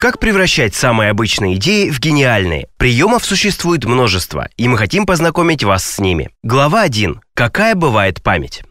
Как превращать самые обычные идеи в гениальные? Приемов существует множество, и мы хотим познакомить вас с ними. Глава 1. Какая бывает память?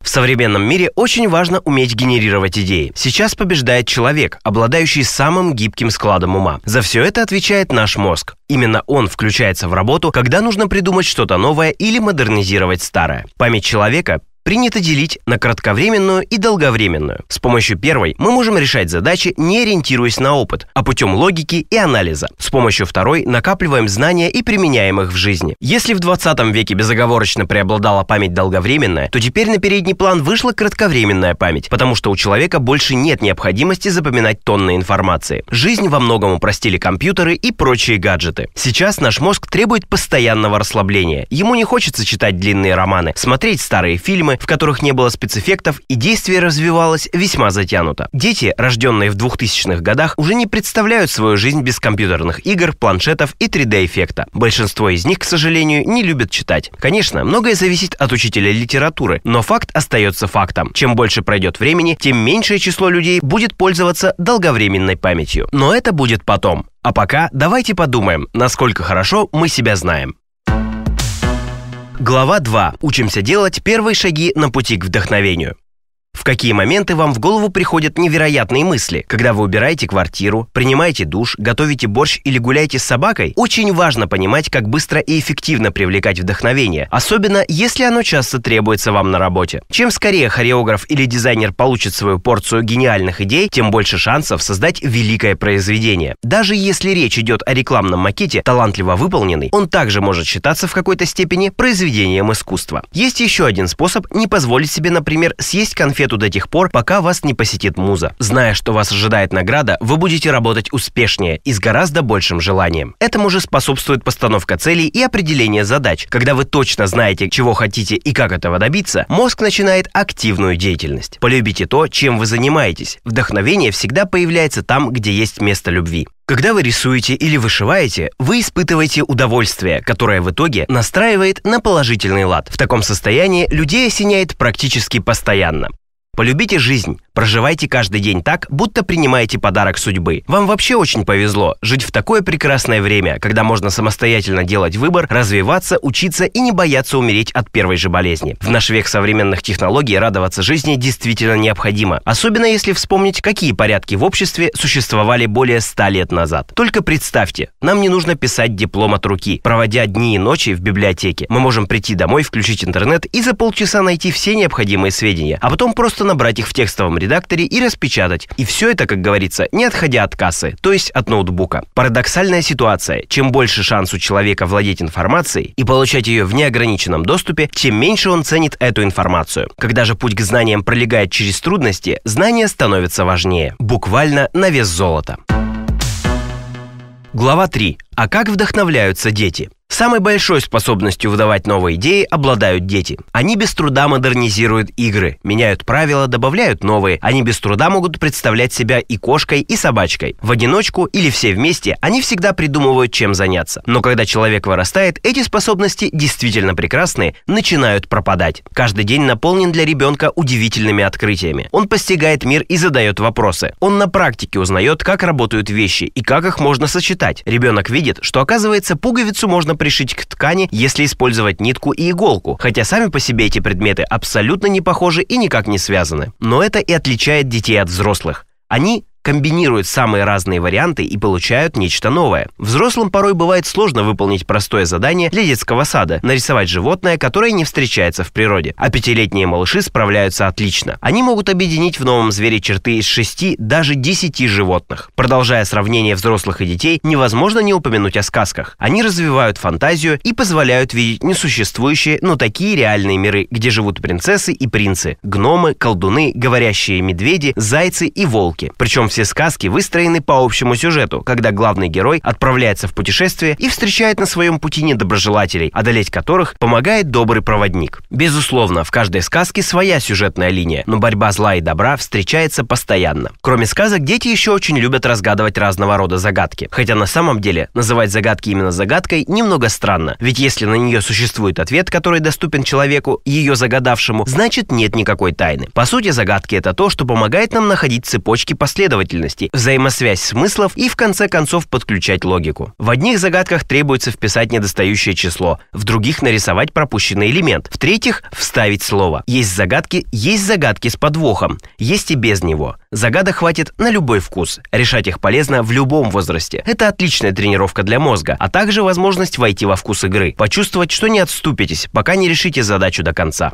В современном мире очень важно уметь генерировать идеи. Сейчас побеждает человек, обладающий самым гибким складом ума. За все это отвечает наш мозг. Именно он включается в работу, когда нужно придумать что-то новое или модернизировать старое. Память человека принято делить на кратковременную и долговременную. С помощью первой мы можем решать задачи, не ориентируясь на опыт, а путем логики и анализа. С помощью второй накапливаем знания и применяем их в жизни. Если в 20 веке безоговорочно преобладала память долговременная, то теперь на передний план вышла кратковременная память, потому что у человека больше нет необходимости запоминать тонны информации. Жизнь во многом упростили компьютеры и прочие гаджеты. Сейчас наш мозг требует постоянного расслабления. Ему не хочется читать длинные романы, смотреть старые фильмы, в которых не было спецэффектов, и действие развивалось весьма затянуто. Дети, рожденные в 2000-х годах, уже не представляют свою жизнь без компьютерных игр, планшетов и 3D-эффекта. Большинство из них, к сожалению, не любят читать. Конечно, многое зависит от учителя литературы, но факт остается фактом. Чем больше пройдет времени, тем меньшее число людей будет пользоваться долговременной памятью. Но это будет потом. А пока давайте подумаем, насколько хорошо мы себя знаем. Глава 2. Учимся делать первые шаги на пути к вдохновению какие моменты вам в голову приходят невероятные мысли. Когда вы убираете квартиру, принимаете душ, готовите борщ или гуляете с собакой, очень важно понимать, как быстро и эффективно привлекать вдохновение, особенно если оно часто требуется вам на работе. Чем скорее хореограф или дизайнер получит свою порцию гениальных идей, тем больше шансов создать великое произведение. Даже если речь идет о рекламном макете, талантливо выполненный, он также может считаться в какой-то степени произведением искусства. Есть еще один способ не позволить себе, например, съесть конфету работу до тех пор, пока вас не посетит муза. Зная, что вас ожидает награда, вы будете работать успешнее и с гораздо большим желанием. Этому же способствует постановка целей и определение задач. Когда вы точно знаете, чего хотите и как этого добиться, мозг начинает активную деятельность. Полюбите то, чем вы занимаетесь. Вдохновение всегда появляется там, где есть место любви. Когда вы рисуете или вышиваете, вы испытываете удовольствие, которое в итоге настраивает на положительный лад. В таком состоянии людей осеняет практически постоянно. Полюбите жизнь. Проживайте каждый день так, будто принимаете подарок судьбы. Вам вообще очень повезло жить в такое прекрасное время, когда можно самостоятельно делать выбор, развиваться, учиться и не бояться умереть от первой же болезни. В наш век современных технологий радоваться жизни действительно необходимо, особенно если вспомнить, какие порядки в обществе существовали более ста лет назад. Только представьте, нам не нужно писать диплом от руки, проводя дни и ночи в библиотеке. Мы можем прийти домой, включить интернет и за полчаса найти все необходимые сведения, а потом просто набрать их в текстовом редакторе и распечатать. И все это, как говорится, не отходя от кассы, то есть от ноутбука. Парадоксальная ситуация. Чем больше шанс у человека владеть информацией и получать ее в неограниченном доступе, тем меньше он ценит эту информацию. Когда же путь к знаниям пролегает через трудности, знания становятся важнее. Буквально на вес золота. Глава 3. А как вдохновляются дети? Самой большой способностью выдавать новые идеи обладают дети. Они без труда модернизируют игры, меняют правила, добавляют новые. Они без труда могут представлять себя и кошкой, и собачкой. В одиночку или все вместе они всегда придумывают, чем заняться. Но когда человек вырастает, эти способности, действительно прекрасные, начинают пропадать. Каждый день наполнен для ребенка удивительными открытиями. Он постигает мир и задает вопросы. Он на практике узнает, как работают вещи и как их можно сочетать. Ребенок видит, что оказывается пуговицу можно пришить к ткани, если использовать нитку и иголку, хотя сами по себе эти предметы абсолютно не похожи и никак не связаны. Но это и отличает детей от взрослых. Они комбинируют самые разные варианты и получают нечто новое. Взрослым порой бывает сложно выполнить простое задание для детского сада – нарисовать животное, которое не встречается в природе. А пятилетние малыши справляются отлично. Они могут объединить в новом звере черты из шести, даже десяти животных. Продолжая сравнение взрослых и детей, невозможно не упомянуть о сказках. Они развивают фантазию и позволяют видеть несуществующие, но такие реальные миры, где живут принцессы и принцы, гномы, колдуны, говорящие медведи, зайцы и волки. Причем все все сказки выстроены по общему сюжету, когда главный герой отправляется в путешествие и встречает на своем пути недоброжелателей, одолеть которых помогает добрый проводник. Безусловно, в каждой сказке своя сюжетная линия, но борьба зла и добра встречается постоянно. Кроме сказок, дети еще очень любят разгадывать разного рода загадки. Хотя на самом деле называть загадки именно загадкой немного странно, ведь если на нее существует ответ, который доступен человеку, ее загадавшему, значит нет никакой тайны. По сути, загадки это то, что помогает нам находить цепочки последовательности последовательности, взаимосвязь смыслов и, в конце концов, подключать логику. В одних загадках требуется вписать недостающее число, в других нарисовать пропущенный элемент, в третьих вставить слово. Есть загадки, есть загадки с подвохом, есть и без него. Загадок хватит на любой вкус. Решать их полезно в любом возрасте. Это отличная тренировка для мозга, а также возможность войти во вкус игры, почувствовать, что не отступитесь, пока не решите задачу до конца.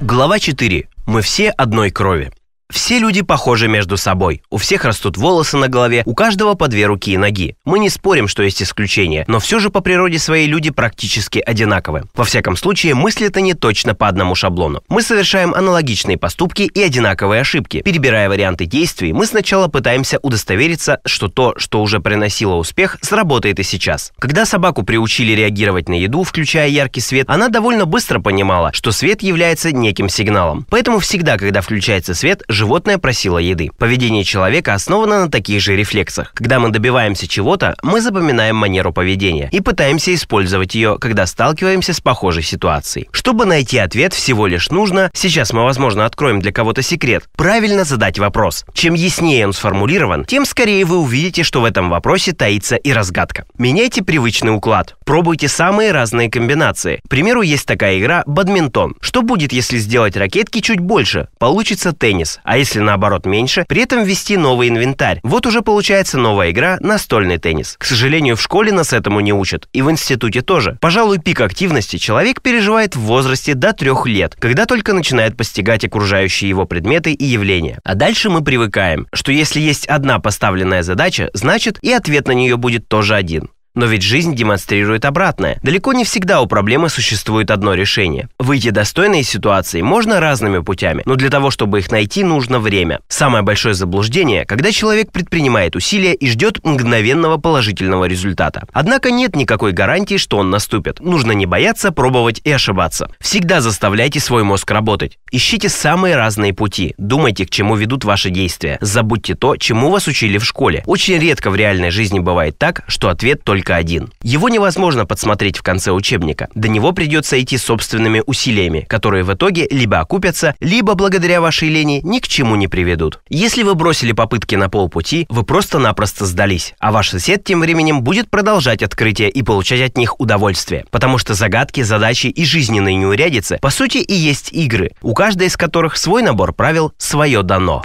Глава 4. Мы все одной крови. Все люди похожи между собой. У всех растут волосы на голове, у каждого по две руки и ноги. Мы не спорим, что есть исключения, но все же по природе своей люди практически одинаковы. Во всяком случае, мыслят они точно по одному шаблону. Мы совершаем аналогичные поступки и одинаковые ошибки. Перебирая варианты действий, мы сначала пытаемся удостовериться, что то, что уже приносило успех, сработает и сейчас. Когда собаку приучили реагировать на еду, включая яркий свет, она довольно быстро понимала, что свет является неким сигналом. Поэтому всегда, когда включается свет, животное просило еды. Поведение человека основано на таких же рефлексах. Когда мы добиваемся чего-то, мы запоминаем манеру поведения и пытаемся использовать ее, когда сталкиваемся с похожей ситуацией. Чтобы найти ответ, всего лишь нужно, сейчас мы, возможно, откроем для кого-то секрет, правильно задать вопрос. Чем яснее он сформулирован, тем скорее вы увидите, что в этом вопросе таится и разгадка. Меняйте привычный уклад. Пробуйте самые разные комбинации. К примеру, есть такая игра «Бадминтон». Что будет, если сделать ракетки чуть больше? Получится теннис а если наоборот меньше, при этом ввести новый инвентарь. Вот уже получается новая игра «Настольный теннис». К сожалению, в школе нас этому не учат, и в институте тоже. Пожалуй, пик активности человек переживает в возрасте до трех лет, когда только начинает постигать окружающие его предметы и явления. А дальше мы привыкаем, что если есть одна поставленная задача, значит и ответ на нее будет тоже один. Но ведь жизнь демонстрирует обратное. Далеко не всегда у проблемы существует одно решение. Выйти достойно из ситуации можно разными путями, но для того, чтобы их найти, нужно время. Самое большое заблуждение, когда человек предпринимает усилия и ждет мгновенного положительного результата. Однако нет никакой гарантии, что он наступит. Нужно не бояться пробовать и ошибаться. Всегда заставляйте свой мозг работать. Ищите самые разные пути. Думайте, к чему ведут ваши действия. Забудьте то, чему вас учили в школе. Очень редко в реальной жизни бывает так, что ответ только только один. Его невозможно подсмотреть в конце учебника. До него придется идти собственными усилиями, которые в итоге либо окупятся, либо благодаря вашей лени ни к чему не приведут. Если вы бросили попытки на полпути, вы просто-напросто сдались, а ваш сосед тем временем будет продолжать открытие и получать от них удовольствие, потому что загадки, задачи и жизненные неурядицы по сути и есть игры, у каждой из которых свой набор правил, свое дано.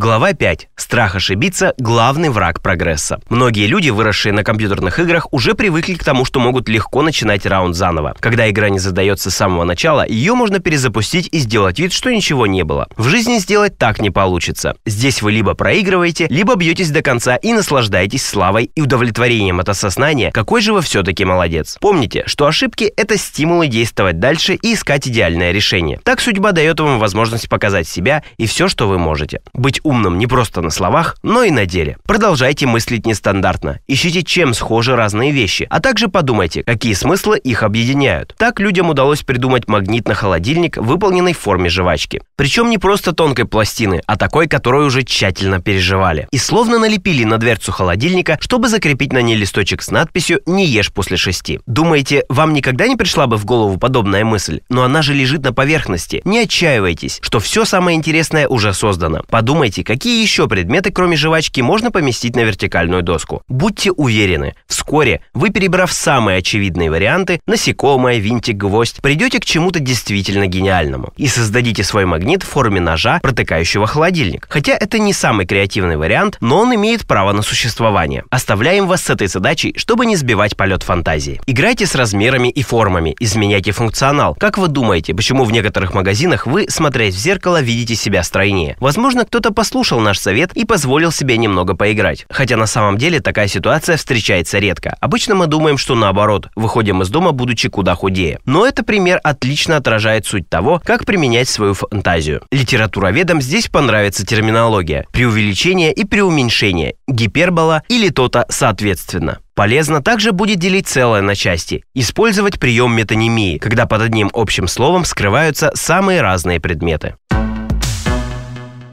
Глава 5. Страх ошибиться – главный враг прогресса. Многие люди, выросшие на компьютерных играх, уже привыкли к тому, что могут легко начинать раунд заново. Когда игра не задается с самого начала, ее можно перезапустить и сделать вид, что ничего не было. В жизни сделать так не получится. Здесь вы либо проигрываете, либо бьетесь до конца и наслаждаетесь славой и удовлетворением от осознания, какой же вы все-таки молодец. Помните, что ошибки – это стимулы действовать дальше и искать идеальное решение. Так судьба дает вам возможность показать себя и все, что вы можете. Быть умным не просто на словах, но и на деле. Продолжайте мыслить нестандартно. Ищите, чем схожи разные вещи, а также подумайте, какие смыслы их объединяют. Так людям удалось придумать магнит на холодильник выполненный в форме жвачки. Причем не просто тонкой пластины, а такой, которую уже тщательно переживали. И словно налепили на дверцу холодильника, чтобы закрепить на ней листочек с надписью «Не ешь после шести». Думаете, вам никогда не пришла бы в голову подобная мысль? Но она же лежит на поверхности. Не отчаивайтесь, что все самое интересное уже создано. Подумайте, Подумайте, какие еще предметы, кроме жвачки, можно поместить на вертикальную доску? Будьте уверены, вскоре вы, перебрав самые очевидные варианты, насекомое, винтик, гвоздь, придете к чему-то действительно гениальному и создадите свой магнит в форме ножа, протыкающего холодильник. Хотя это не самый креативный вариант, но он имеет право на существование. Оставляем вас с этой задачей, чтобы не сбивать полет фантазии. Играйте с размерами и формами, изменяйте функционал. Как вы думаете, почему в некоторых магазинах вы, смотря в зеркало, видите себя стройнее? Возможно, кто-то послушал наш совет и позволил себе немного поиграть. Хотя на самом деле такая ситуация встречается редко. Обычно мы думаем, что наоборот, выходим из дома, будучи куда худее. Но это пример отлично отражает суть того, как применять свою фантазию. Литературоведам здесь понравится терминология, преувеличение и преуменьшение, гипербола или то-то соответственно. Полезно также будет делить целое на части, использовать прием метонимии, когда под одним общим словом скрываются самые разные предметы.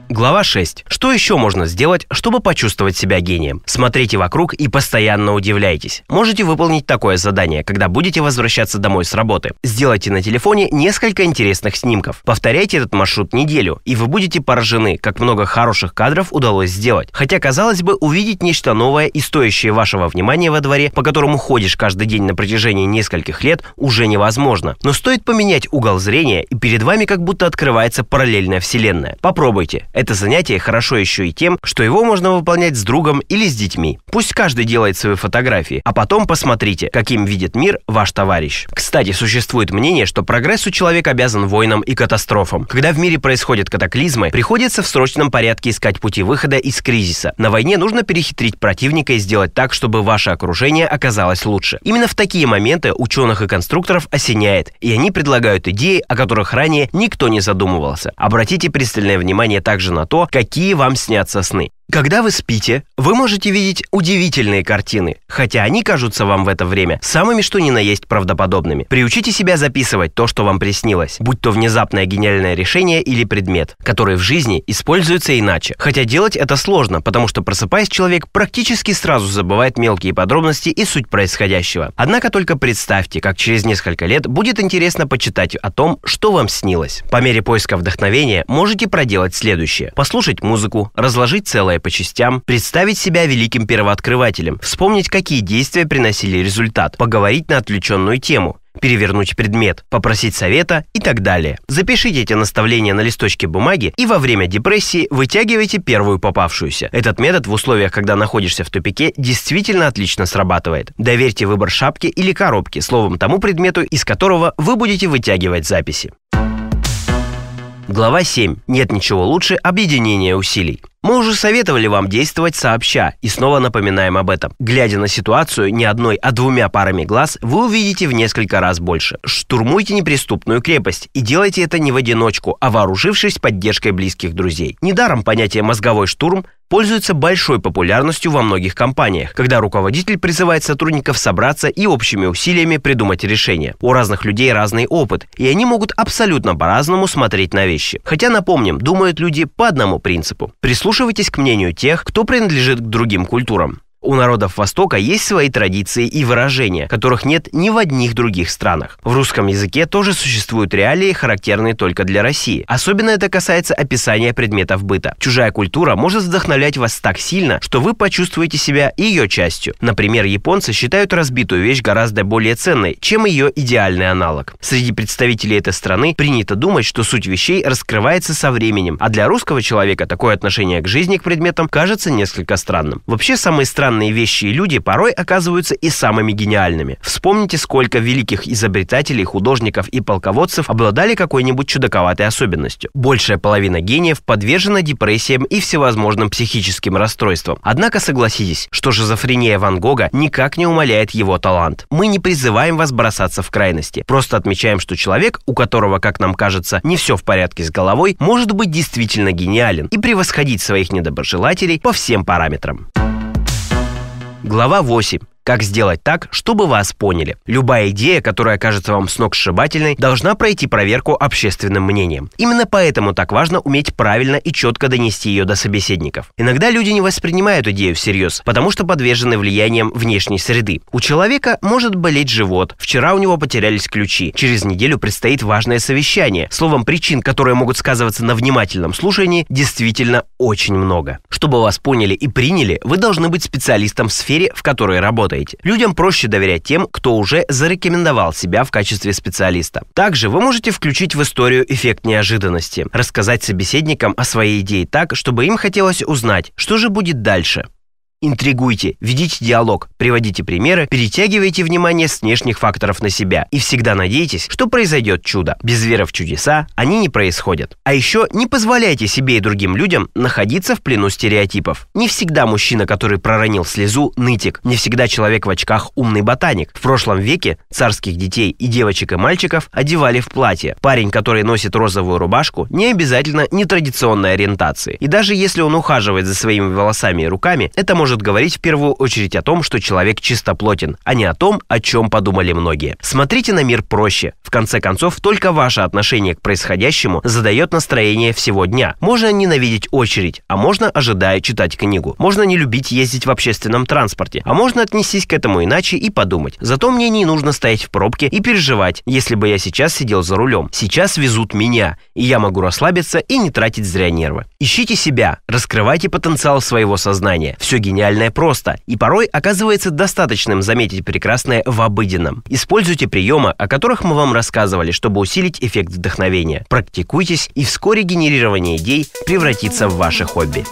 Глава 6. Что еще можно сделать, чтобы почувствовать себя гением? Смотрите вокруг и постоянно удивляйтесь. Можете выполнить такое задание, когда будете возвращаться домой с работы. Сделайте на телефоне несколько интересных снимков. Повторяйте этот маршрут неделю, и вы будете поражены, как много хороших кадров удалось сделать. Хотя, казалось бы, увидеть нечто новое и стоящее вашего внимания во дворе, по которому ходишь каждый день на протяжении нескольких лет, уже невозможно. Но стоит поменять угол зрения, и перед вами как будто открывается параллельная вселенная. Попробуйте. Это занятие хорошо еще и тем, что его можно выполнять с другом или с детьми. Пусть каждый делает свои фотографии, а потом посмотрите, каким видит мир ваш товарищ. Кстати, существует мнение, что прогрессу человек обязан войнам и катастрофам. Когда в мире происходят катаклизмы, приходится в срочном порядке искать пути выхода из кризиса. На войне нужно перехитрить противника и сделать так, чтобы ваше окружение оказалось лучше. Именно в такие моменты ученых и конструкторов осеняет, и они предлагают идеи, о которых ранее никто не задумывался. Обратите пристальное внимание также также на то, какие вам снятся сны. Когда вы спите, вы можете видеть удивительные картины, хотя они кажутся вам в это время самыми что ни на есть правдоподобными. Приучите себя записывать то, что вам приснилось, будь то внезапное гениальное решение или предмет, который в жизни используется иначе. Хотя делать это сложно, потому что просыпаясь, человек практически сразу забывает мелкие подробности и суть происходящего. Однако только представьте, как через несколько лет будет интересно почитать о том, что вам снилось. По мере поиска вдохновения можете проделать следующее. Послушать музыку, разложить целое целое по частям, представить себя великим первооткрывателем, вспомнить, какие действия приносили результат, поговорить на отвлеченную тему, перевернуть предмет, попросить совета и так далее. Запишите эти наставления на листочке бумаги и во время депрессии вытягивайте первую попавшуюся. Этот метод в условиях, когда находишься в тупике, действительно отлично срабатывает. Доверьте выбор шапки или коробки, словом, тому предмету, из которого вы будете вытягивать записи. Глава 7. Нет ничего лучше объединения усилий. Мы уже советовали вам действовать сообща и снова напоминаем об этом. Глядя на ситуацию не одной, а двумя парами глаз, вы увидите в несколько раз больше. Штурмуйте неприступную крепость и делайте это не в одиночку, а вооружившись поддержкой близких друзей. Недаром понятие «мозговой штурм» пользуется большой популярностью во многих компаниях, когда руководитель призывает сотрудников собраться и общими усилиями придумать решение. У разных людей разный опыт, и они могут абсолютно по-разному смотреть на вещи. Хотя, напомним, думают люди по одному принципу. Прислушивайтесь к мнению тех, кто принадлежит к другим культурам у народов Востока есть свои традиции и выражения, которых нет ни в одних других странах. В русском языке тоже существуют реалии, характерные только для России. Особенно это касается описания предметов быта. Чужая культура может вдохновлять вас так сильно, что вы почувствуете себя ее частью. Например, японцы считают разбитую вещь гораздо более ценной, чем ее идеальный аналог. Среди представителей этой страны принято думать, что суть вещей раскрывается со временем, а для русского человека такое отношение к жизни к предметам кажется несколько странным. Вообще, самые странные странные вещи и люди порой оказываются и самыми гениальными. Вспомните, сколько великих изобретателей, художников и полководцев обладали какой-нибудь чудаковатой особенностью. Большая половина гениев подвержена депрессиям и всевозможным психическим расстройствам. Однако согласитесь, что шизофрения Ван Гога никак не умаляет его талант. Мы не призываем вас бросаться в крайности, просто отмечаем, что человек, у которого, как нам кажется, не все в порядке с головой, может быть действительно гениален и превосходить своих недоброжелателей по всем параметрам. Глава 8. Как сделать так, чтобы вас поняли? Любая идея, которая кажется вам сногсшибательной, должна пройти проверку общественным мнением. Именно поэтому так важно уметь правильно и четко донести ее до собеседников. Иногда люди не воспринимают идею всерьез, потому что подвержены влиянием внешней среды. У человека может болеть живот, вчера у него потерялись ключи, через неделю предстоит важное совещание. Словом, причин, которые могут сказываться на внимательном слушании, действительно очень много. Чтобы вас поняли и приняли, вы должны быть специалистом в сфере, в которой работаете работаете. Людям проще доверять тем, кто уже зарекомендовал себя в качестве специалиста. Также вы можете включить в историю эффект неожиданности, рассказать собеседникам о своей идее так, чтобы им хотелось узнать, что же будет дальше. Интригуйте, ведите диалог, приводите примеры, перетягивайте внимание с внешних факторов на себя и всегда надейтесь, что произойдет чудо. Без веры в чудеса они не происходят. А еще не позволяйте себе и другим людям находиться в плену стереотипов. Не всегда мужчина, который проронил слезу, нытик. Не всегда человек в очках умный ботаник. В прошлом веке царских детей и девочек и мальчиков одевали в платье. Парень, который носит розовую рубашку, не обязательно нетрадиционной ориентации. И даже если он ухаживает за своими волосами и руками, это может может говорить в первую очередь о том, что человек чистоплотен, а не о том, о чем подумали многие. Смотрите на мир проще. В конце концов, только ваше отношение к происходящему задает настроение всего дня. Можно ненавидеть очередь, а можно, ожидая, читать книгу. Можно не любить ездить в общественном транспорте, а можно отнестись к этому иначе и подумать. Зато мне не нужно стоять в пробке и переживать, если бы я сейчас сидел за рулем. Сейчас везут меня, и я могу расслабиться и не тратить зря нервы. Ищите себя, раскрывайте потенциал своего сознания. Все гениально гениальное просто, и порой оказывается достаточным заметить прекрасное в обыденном. Используйте приемы, о которых мы вам рассказывали, чтобы усилить эффект вдохновения. Практикуйтесь, и вскоре генерирование идей превратится в ваше хобби.